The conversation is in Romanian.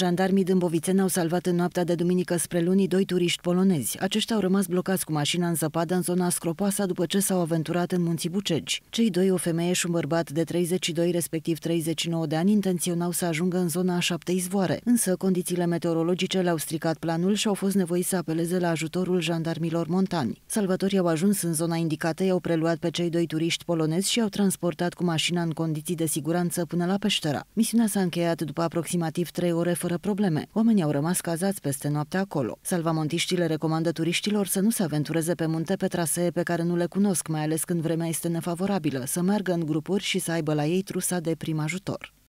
Jandarmii Dâmbovițeni au salvat în noaptea de duminică spre luni doi turiști polonezi. Aceștia au rămas blocați cu mașina în zăpadă în zona Scropoasa după ce s-au aventurat în munții Bucegi. Cei doi, o femeie și un bărbat de 32 respectiv 39 de ani, intenționau să ajungă în zona a șapte izvoare, însă condițiile meteorologice le-au stricat planul și au fost nevoiți să apeleze la ajutorul jandarmilor montani. Salvatorii au ajuns în zona indicată, i-au preluat pe cei doi turiști polonezi și i-au transportat cu mașina în condiții de siguranță până la peștera. Misiunea s-a încheiat după aproximativ 3 ore fără fără probleme. Oamenii au rămas cazați peste noapte acolo. Salvamontiștile le recomandă turiștilor să nu se aventureze pe munte pe trasee pe care nu le cunosc, mai ales când vremea este nefavorabilă, să meargă în grupuri și să aibă la ei trusa de prim ajutor.